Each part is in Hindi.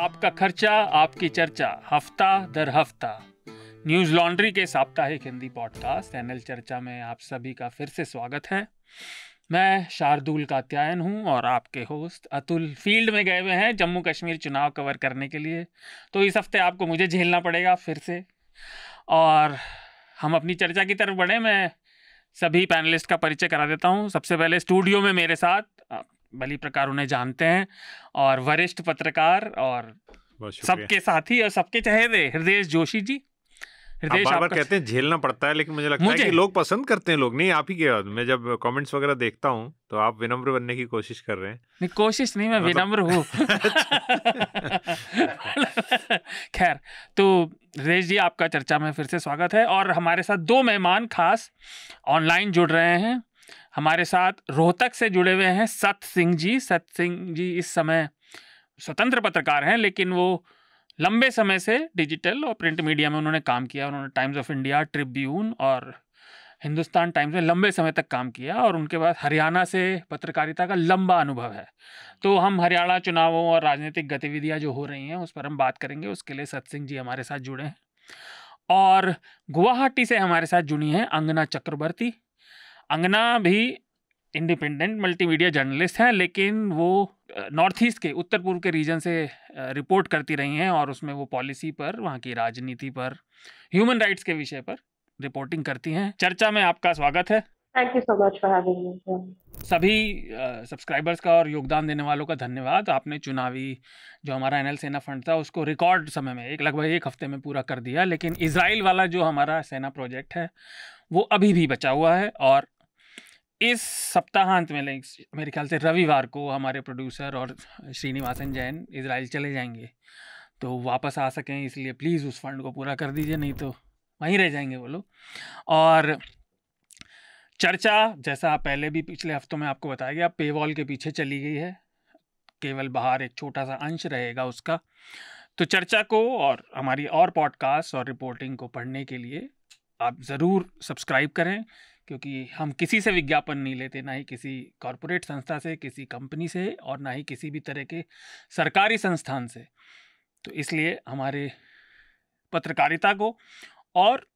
आपका खर्चा आपकी चर्चा हफ्ता दर हफ्ता न्यूज लॉन्ड्री के साप्ताहिक हिंदी पॉडकास्ट एनएल चर्चा में आप सभी का फिर से स्वागत है मैं शार्दुल कात्यायन हूं और आपके होस्ट अतुल फील्ड में गए हुए हैं जम्मू कश्मीर चुनाव कवर करने के लिए तो इस हफ्ते आपको मुझे झेलना पड़ेगा फिर से और हम अपनी चर्चा की तरफ बढ़े मैं सभी पैनलिस्ट का परिचय करा देता हूँ सबसे पहले स्टूडियो में मेरे साथ बली प्रकार उन्हें जानते हैं और वरिष्ठ पत्रकार और सबके साथी और सबके चहेते हृदय जोशी जी हृदय बार बार कहते हैं झेलना पड़ता है लेकिन मुझे लगता मुझे? है कि लोग पसंद करते हैं लोग नहीं आप ही के मैं जब कमेंट्स वगैरह देखता हूँ तो आप विनम्र बनने की कोशिश कर रहे हैं नहीं कोशिश नहीं मैं मतलब विनम्र हूँ खैर तो रेश जी आपका चर्चा में फिर से स्वागत है और हमारे साथ दो मेहमान खास ऑनलाइन जुड़ रहे हैं हमारे साथ रोहतक से जुड़े हुए हैं सत सिंह जी सत सिंह जी इस समय स्वतंत्र पत्रकार हैं लेकिन वो लंबे समय से डिजिटल और प्रिंट मीडिया में उन्होंने काम किया उन्होंने टाइम्स ऑफ इंडिया ट्रिब्यून और हिंदुस्तान टाइम्स में लंबे समय तक काम किया और उनके बाद हरियाणा से पत्रकारिता का लंबा अनुभव है तो हम हरियाणा चुनावों और राजनीतिक गतिविधियां जो हो रही हैं उस पर हम बात करेंगे उसके लिए सत सिंह जी हमारे साथ जुड़े हैं और गुवाहाटी से हमारे साथ जुड़ी हैं अंगना चक्रवर्ती अंगना भी इंडिपेंडेंट मल्टीमीडिया जर्नलिस्ट हैं लेकिन वो नॉर्थ ईस्ट के उत्तर पूर्व के रीजन से रिपोर्ट करती रही हैं और उसमें वो पॉलिसी पर वहाँ की राजनीति पर ह्यूमन राइट्स के विषय पर रिपोर्टिंग करती हैं चर्चा में आपका स्वागत है thank you so much for having me सभी सब्सक्राइबर्स uh, का और योगदान देने वालों का धन्यवाद आपने चुनावी जो हमारा एन सेना फंड था उसको रिकॉर्ड समय में एक लगभग एक हफ्ते में पूरा कर दिया लेकिन इसराइल वाला जो हमारा सेना प्रोजेक्ट है वो अभी भी बचा हुआ है और इस सप्ताहांत में लाइक मेरे ख्याल से रविवार को हमारे प्रोड्यूसर और श्रीनिवासन जैन इसराइल चले जाएंगे तो वापस आ सकें इसलिए प्लीज़ उस फंड को पूरा कर दीजिए नहीं तो वहीं रह जाएंगे वो लोग और चर्चा जैसा पहले भी पिछले हफ्तों में आपको बताया गया पे वॉल के पीछे चली गई है केवल बाहर एक छोटा सा अंश रहेगा उसका तो चर्चा को और हमारी और पॉडकास्ट और रिपोर्टिंग को पढ़ने के लिए आप ज़रूर सब्सक्राइब करें क्योंकि हम किसी से विज्ञापन नहीं लेते ना ही किसी कॉरपोरेट संस्था से किसी कंपनी से और ना ही किसी भी तरह के सरकारी संस्थान से तो इसलिए हमारे पत्रकारिता को और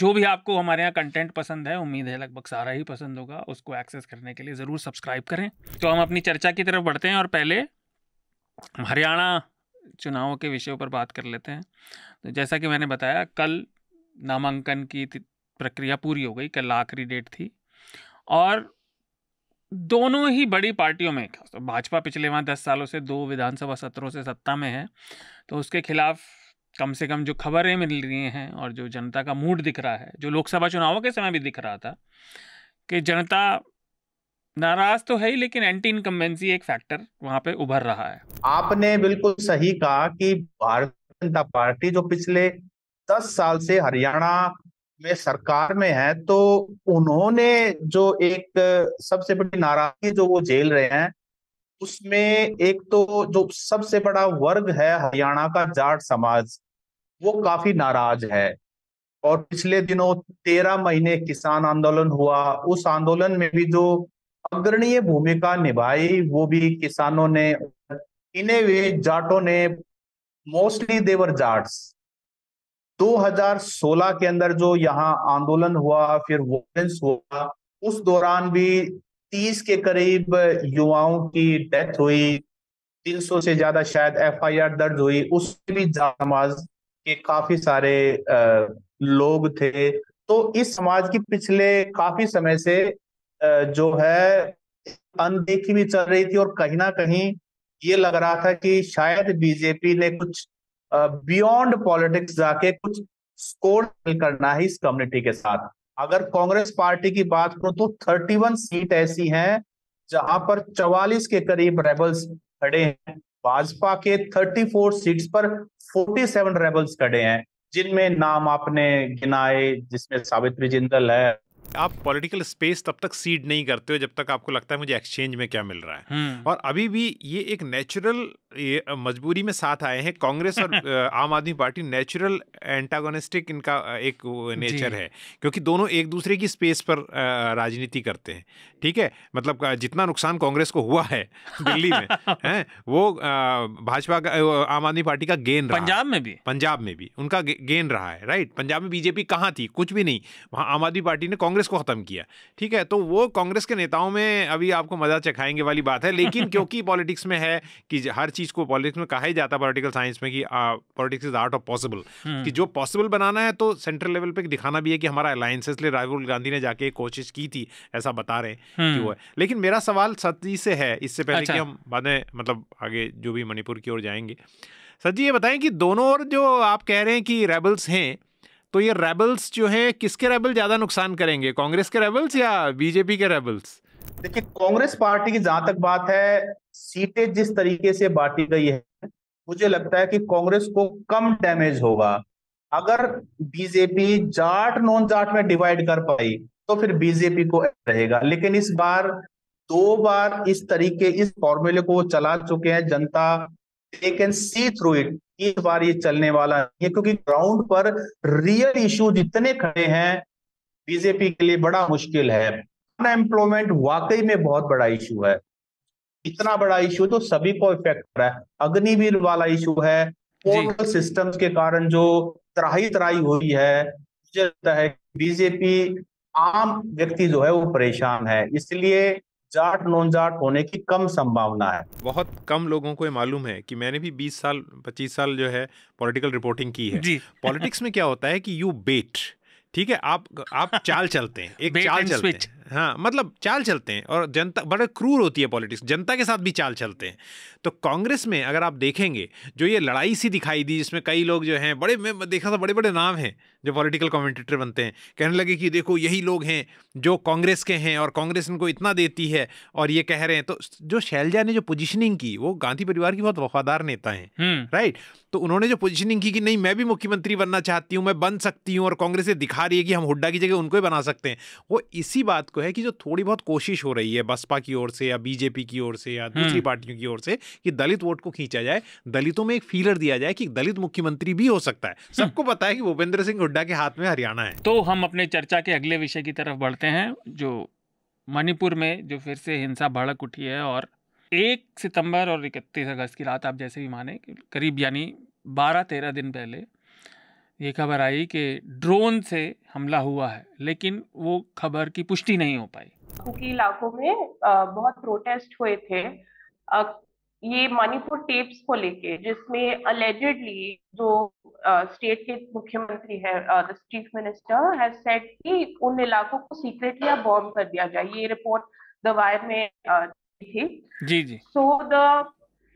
जो भी आपको हमारे यहाँ कंटेंट पसंद है उम्मीद है लगभग सारा ही पसंद होगा उसको एक्सेस करने के लिए ज़रूर सब्सक्राइब करें तो हम अपनी चर्चा की तरफ बढ़ते हैं और पहले हरियाणा चुनावों के विषयों पर बात कर लेते हैं तो जैसा कि मैंने बताया कल नामांकन की प्रक्रिया पूरी हो गई कल आखिरी डेट थी और दोनों ही बड़ी पार्टियों में तो भाजपा पिछले वहाँ दस सालों से दो विधानसभा सत्रों से सत्ता में है तो उसके खिलाफ कम से कम जो खबरें मिल रही हैं और जो जनता का मूड दिख रहा है जो लोकसभा चुनावों के समय भी दिख रहा था कि जनता नाराज तो है ही लेकिन एंटी इनकम्बेंसी एक फैक्टर वहाँ पे उभर रहा है आपने बिल्कुल सही कहा कि भारतीय जनता पार्टी जो पिछले दस साल से हरियाणा में सरकार में है तो उन्होंने जो एक सबसे बड़ी नाराजगी जो वो झेल रहे हैं उसमें एक तो जो सबसे बड़ा वर्ग है हरियाणा का जाट समाज वो काफी नाराज है और पिछले दिनों तेरह महीने किसान आंदोलन हुआ उस आंदोलन में भी जो अग्रणीय भूमिका निभाई वो भी किसानों ने इन्हें वे जाटों ने मोस्टली देवर जाट्स 2016 के अंदर जो यहाँ आंदोलन हुआ फिर वोलेंस हुआ उस दौरान भी 30 के करीब युवाओं की डेथ हुई 300 से ज्यादा शायद एफआईआर दर्ज हुई उसमें भी समाज के काफी सारे लोग थे तो इस समाज की पिछले काफी समय से जो है अनदेखी भी चल रही थी और कहीं ना कहीं ये लग रहा था कि शायद बीजेपी ने कुछ बियॉन्ड पॉलिटिक्स जाके कुछ स्कोर करना है इस कम्युनिटी के साथ अगर कांग्रेस पार्टी की बात करूं तो 31 सीट ऐसी हैं जहां पर 44 के करीब रेबल्स खड़े हैं भाजपा के 34 सीट्स पर 47 रेबल्स खड़े हैं जिनमें नाम आपने गिनाए जिसमें सावित्री जिंदल है आप पॉलिटिकल स्पेस तब तक सीड नहीं करते हो जब तक आपको लगता है मुझे एक्सचेंज में क्या मिल रहा है हम्म। और अभी भी ये एक नेचुरल मजबूरी में साथ आए हैं कांग्रेस और आम आदमी पार्टी नेचुरल एंटागोनिस्टिक इनका एक नेचर है क्योंकि दोनों एक दूसरे की स्पेस पर राजनीति करते हैं ठीक है मतलब जितना नुकसान कांग्रेस को हुआ है दिल्ली में है वो भाजपा का आम आदमी पार्टी का गेन रहा पंजाब में भी पंजाब में भी उनका गेन रहा है राइट पंजाब में बीजेपी कहाँ थी कुछ भी नहीं वहाँ आम आदमी पार्टी ने कांग्रेस कांग्रेस को ख़त्म किया ठीक है तो वो कांग्रेस के नेताओं में अभी आपको मज़ा चखाएंगे वाली बात है लेकिन क्योंकि पॉलिटिक्स में है कि हर चीज़ को पॉलिटिक्स में कहा ही जाता है पॉलिटिकल साइंस में कि politics is art of possible hmm. कि जो पॉसिबल बनाना है तो सेंट्रल लेवल पर दिखाना भी है कि हमारा अलायंस इसलिए राहुल गांधी ने जाके कोशिश की थी ऐसा बता रहे हैं कि वो हम्म। है लेकिन मेरा सवाल सती से है इससे पहले कि अच्छा। हम बाद में मतलब आगे जो भी मणिपुर की ओर जाएंगे सर जी ये बताएं कि दोनों ओर जो आप कह रहे हैं कि रेबल्स हैं तो ये रेबल्स जो है किसके रेबल ज्यादा नुकसान करेंगे कांग्रेस के रेबल्स या बीजेपी के रेबल्स देखिए कांग्रेस पार्टी की जहां तक बात है सीटें जिस तरीके से बांटी गई है मुझे लगता है कि कांग्रेस को कम डैमेज होगा अगर बीजेपी जाट नॉन जाट में डिवाइड कर पाई तो फिर बीजेपी को रहेगा लेकिन इस बार दो बार इस तरीके इस फॉर्मूले को चला चुके हैं जनता they can see through it इस बार ये चलने वाला नहीं है क्योंकि ग्राउंड पर रियल इश्यू जितने खड़े हैं बीजेपी के लिए बड़ा मुश्किल है अनएम्प्लॉयमेंट वाकई में बहुत बड़ा इशू है इतना बड़ा इशू तो सभी को इफेक्ट कर रहा है अग्निवीर वाला इशू है पोर्टल सिस्टम्स के कारण जो त्राही त्राही हुई है मुझे लगता है बीजेपी आम व्यक्ति जो है वो परेशान है इसलिए जाट नॉन जाट होने की कम संभावना है बहुत कम लोगों को ये मालूम है कि मैंने भी 20 साल 25 साल जो है पॉलिटिकल रिपोर्टिंग की है जी पॉलिटिक्स में क्या होता है कि यू बेट ठीक है आप आप चाल चलते हैं एक चाल चलते हैं हाँ मतलब चाल चलते हैं और जनता बड़े क्रूर होती है पॉलिटिक्स जनता के साथ भी चाल चलते हैं तो कांग्रेस में अगर आप देखेंगे जो ये लड़ाई सी दिखाई दी जिसमें कई लोग जो हैं बड़े मैं देखा था बड़े बड़े नाम हैं जो पॉलिटिकल कमेंटेटर बनते हैं कहने लगे कि देखो यही लोग हैं जो कांग्रेस के हैं और कांग्रेस इनको इतना देती है और ये कह रहे हैं तो जो शैलजा ने जो पोजिशनिंग की वो गांधी परिवार की बहुत वफादार नेता हैं राइट हम्म। तो उन्होंने जो पोजिशनिंग की कि नहीं मैं भी मुख्यमंत्री बनना चाहती हूँ मैं बन सकती हूँ और कांग्रेस ये दिखा रही है कि हम हुड्डा की जगह उनको ही बना सकते हैं वो इसी बात को है कि जो थोड़ी बहुत कोशिश हो रही है बसपा की ओर से या बीजेपी की ओर से या हम्म। दूसरी पार्टियों की ओर से कि दलित वोट को खींचा जाए दलितों में एक फीलर दिया जाए कि दलित मुख्यमंत्री भी हो सकता है हम्म। सबको पता है कि भूपेंद्र सिंह हुड्डा के हाथ में हरियाणा है तो हम अपने चर्चा के अगले विषय की तरफ बढ़ते हैं जो मणिपुर में जो फिर से हिंसा भड़क उठी है और एक सितंबर और इकतीस अगस्त की रात आप जैसे भी माने करीब यानी बारह तेरह दिन पहले ये खबर आई कि ड्रोन से हमला हुआ है लेकिन वो खबर की पुष्टि नहीं हो पाई क्योंकि इलाकों में बहुत प्रोटेस्ट हुए थे ये मणिपुर टेप्स को लेके जिसमें अलेजेडली जो स्टेट के मुख्यमंत्री है चीफ मिनिस्टर है सेट कि उन इलाकों को सीक्रेटली या बॉम्ब कर दिया जाए ये रिपोर्ट द वायर में थी जी जी so the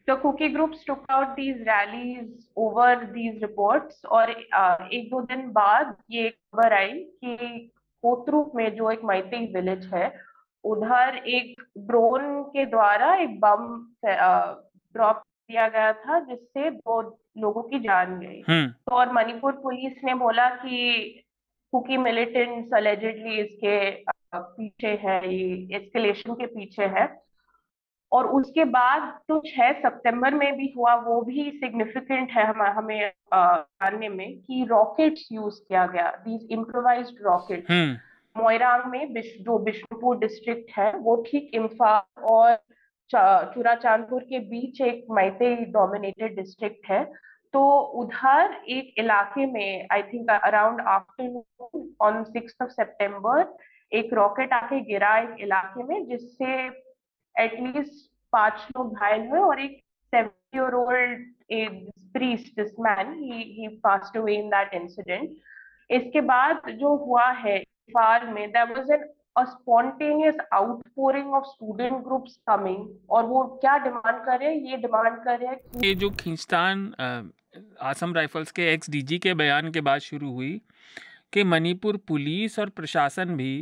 the cookie groups took out these rallies over these reports और uh, एक दो दिन बाद ये खबर आई कि कोतरूप में जो एक माइती विलेज है उधर एक ड्रोन के द्वारा एक बम ड्रॉप दिया गया था जिससे दो लोगों की जान गई हम्म। तो और मणिपुर पुलिस ने बोला कि कुकी मिलिटेंट्स अलेजेडली इसके पीछे है ये एस्केलेशन के पीछे है और उसके बाद कुछ तो छह सितंबर में भी हुआ वो भी सिग्निफिकेंट है हम हमें जानने में कि रॉकेट्स यूज किया गया दीज इम्प्रोवाइज रॉकेट मोयरांग में बिश, जो बिष्णुपुर डिस्ट्रिक्ट है वो ठीक इम्फाल और चूरा चांदपुर के बीच एक मैते डोमिनेटेड डिस्ट्रिक्ट है तो उधर एक इलाके में I think around afternoon on six of एक रॉकेट आके गिरा एक इलाके में जिससे एटलीस्ट पांच लोग घायल हुए और एक seven year old priest this man he passed away in that incident इसके बाद जो हुआ है फार में there was an a spontaneous outpouring of student groups coming और वो क्या डिमांड कर रहे हैं ये डिमांड कर रहे हैं ये जो खींचतान आसम राइफल्स के एक्स डीजी के बयान के बाद शुरू हुई कि मणिपुर पुलिस और प्रशासन भी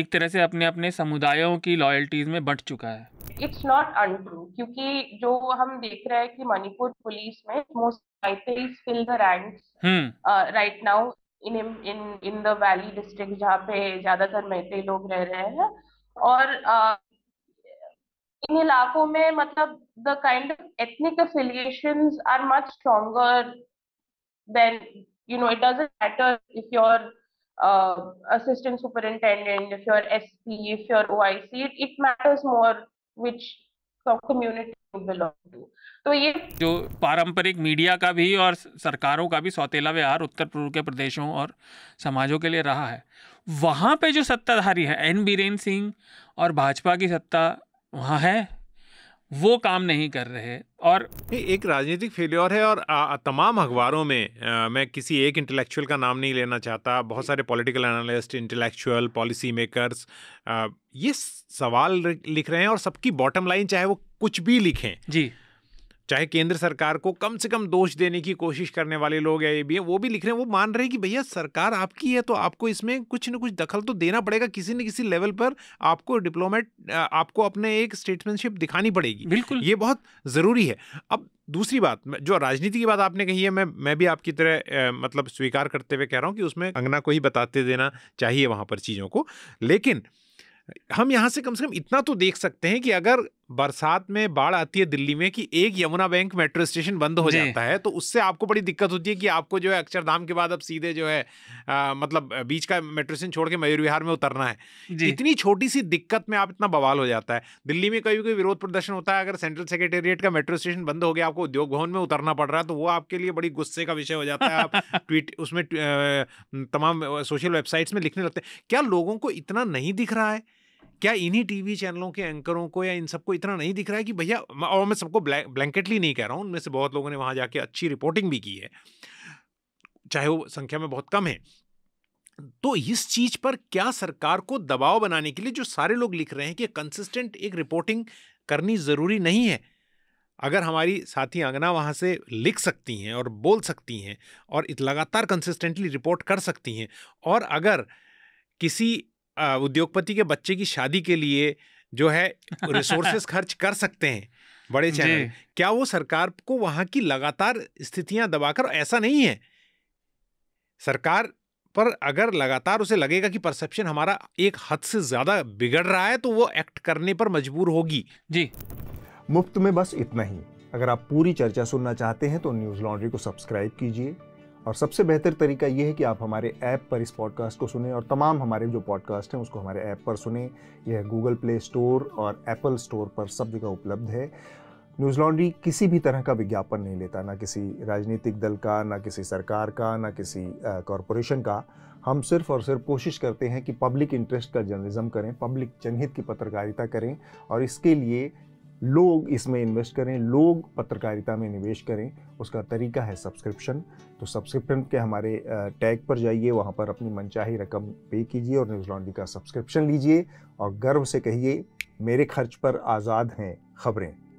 एक तरह से अपने अपने समुदायों की लॉयल्टीज में बंट चुका है इट्स नॉट अनट्रू क्योंकि जो हम देख रहे हैं कि मणिपुर पुलिस में most fill the ranks right now in in in the valley district जहाँ पे ज्यादातर मैते लोग रह रहे हैं और uh, इन इलाकों में मतलब the kind of ethnic affiliation are much stronger than you know it doesn't matter if your uh, assistant superintendent, if you're SP, if you're OIC, it, it matters more which community you belong to. तो ये जो पारंपरिक मीडिया का भी और सरकारों का भी सौतेला व्यवहार उत्तर पूर्व के प्रदेशों और समाजों के लिए रहा है वहाँ पे जो सत्ताधारी है एन बीरेन सिंह और भाजपा की सत्ता वहाँ है वो काम नहीं कर रहे और एक राजनीतिक फेल्योर है और तमाम अखबारों में आ, मैं किसी एक इंटेलेक्चुअल का नाम नहीं लेना चाहता बहुत सारे political analyst intellectual policy makers ये सवाल लिख रहे हैं और सबकी बॉटम लाइन चाहे वो कुछ भी लिखें जी चाहे केंद्र सरकार को कम से कम दोष देने की कोशिश करने वाले लोग हैं ये भी है वो भी लिख रहे हैं वो मान रहे हैं कि भैया सरकार आपकी है तो आपको इसमें कुछ ना कुछ दखल तो देना पड़ेगा किसी न किसी लेवल पर आपको डिप्लोमेट आपको अपने एक स्टेटमैनशिप दिखानी पड़ेगी बिल्कुल ये बहुत ज़रूरी है अब दूसरी बात जो राजनीति की बात आपने कही है मैं मैं भी आपकी तरह मतलब स्वीकार करते हुए कह रहा हूँ कि उसमें अंगना को ही बताते देना चाहिए वहाँ पर चीज़ों को लेकिन हम यहाँ से कम से कम इतना तो देख सकते हैं कि अगर बरसात में बाढ़ आती है दिल्ली में कि एक यमुना बैंक मेट्रो स्टेशन बंद हो जाता है तो उससे आपको बड़ी दिक्कत होती है कि आपको जो है अक्षरधाम के बाद अब सीधे जो है आ, मतलब बीच का मेट्रो स्टेशन छोड़ के मयूर विहार में उतरना है इतनी छोटी सी दिक्कत में आप इतना बवाल हो जाता है दिल्ली में कभी कोई विरोध प्रदर्शन होता है अगर सेंट्रल सेक्रेटेरिएट का मेट्रो स्टेशन बंद हो गया आपको उद्योग भवन में उतरना पड़ रहा है तो वो आपके लिए बड़ी गुस्से का विषय हो जाता है आप ट्वीट उसमें तमाम सोशल वेबसाइट्स में लिखने लगते हैं क्या लोगों को इतना नहीं दिख रहा है क्या इन्हीं टीवी चैनलों के एंकरों को या इन सबको इतना नहीं दिख रहा है कि भैया और मैं सबको ब्लैंकेटली नहीं कह रहा हूँ उनमें से बहुत लोगों ने वहाँ जाके अच्छी रिपोर्टिंग भी की है चाहे वो संख्या में बहुत कम है तो इस चीज पर क्या सरकार को दबाव बनाने के लिए जो सारे लोग लिख रहे हैं कि कंसिस्टेंट एक रिपोर्टिंग करनी ज़रूरी नहीं है अगर हमारी साथी आंगना वहाँ से लिख सकती हैं और बोल सकती हैं और लगातार कंसिस्टेंटली रिपोर्ट कर सकती हैं और अगर किसी उद्योगपति के बच्चे की शादी के लिए जो है रिसोर्सेस खर्च कर सकते हैं बड़े चैनल क्या वो सरकार को वहाँ की लगातार स्थितियाँ दबाकर ऐसा नहीं है सरकार पर अगर लगातार उसे लगेगा कि परसेप्शन हमारा एक हद से ज़्यादा बिगड़ रहा है तो वो एक्ट करने पर मजबूर होगी जी मुफ्त में बस इतना ही अगर आप पूरी चर्चा सुनना चाहते हैं तो न्यूज़ लॉन्ड्री को सब्सक्राइब कीजिए और सबसे बेहतर तरीका यह है कि आप हमारे ऐप पर इस पॉडकास्ट को सुने और तमाम हमारे जो पॉडकास्ट हैं उसको हमारे ऐप पर सुने यह गूगल प्ले स्टोर और एप्पल स्टोर पर सब जगह उपलब्ध है न्यूज़ लॉन्ड्री किसी भी तरह का विज्ञापन नहीं लेता ना किसी राजनीतिक दल का ना किसी सरकार का ना किसी कॉरपोरेशन का हम सिर्फ और सिर्फ कोशिश करते हैं कि पब्लिक इंटरेस्ट का जर्नलिज़म करें पब्लिक जनहित की पत्रकारिता करें और इसके लिए लोग इसमें इन्वेस्ट करें लोग पत्रकारिता में निवेश करें उसका तरीका है सब्सक्रिप्शन तो सब्सक्रिप्शन के हमारे टैग पर जाइए वहाँ पर अपनी मनचाही रकम पे कीजिए और न्यूज़ लॉन्ड्री का सब्सक्रिप्शन लीजिए और गर्व से कहिए मेरे खर्च पर आज़ाद हैं खबरें